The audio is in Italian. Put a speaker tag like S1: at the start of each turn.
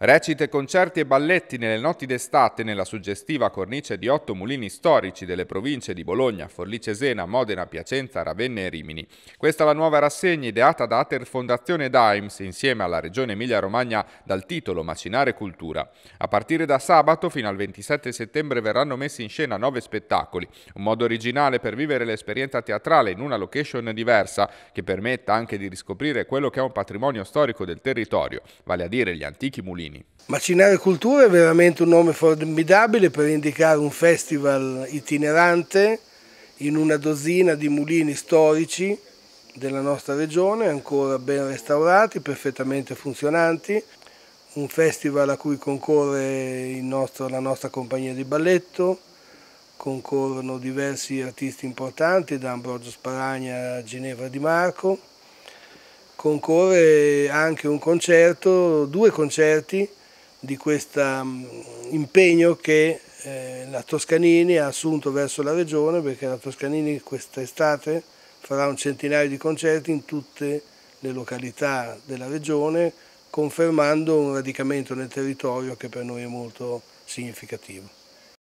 S1: Recite, concerti e balletti nelle notti d'estate nella suggestiva cornice di otto mulini storici delle province di Bologna, Forlì Cesena, Modena, Piacenza, Ravenna e Rimini. Questa è la nuova rassegna ideata da Ater Fondazione Dimes insieme alla Regione Emilia-Romagna dal titolo Macinare Cultura. A partire da sabato fino al 27 settembre verranno messi in scena nove spettacoli, un modo originale per vivere l'esperienza teatrale in una location diversa che permetta anche di riscoprire quello che è un patrimonio storico del territorio, vale a dire gli antichi mulini Salvini.
S2: Macinare Cultura è veramente un nome formidabile per indicare un festival itinerante in una dozzina di mulini storici della nostra regione, ancora ben restaurati, perfettamente funzionanti, un festival a cui concorre nostro, la nostra compagnia di balletto, concorrono diversi artisti importanti, da Ambrogio Sparagna a Ginevra Di Marco, concorre anche un concerto, due concerti di questo mm, impegno che eh, la Toscanini ha assunto verso la regione perché la Toscanini quest'estate farà un centinaio di concerti in tutte le località della regione confermando un radicamento nel territorio che per noi è molto significativo.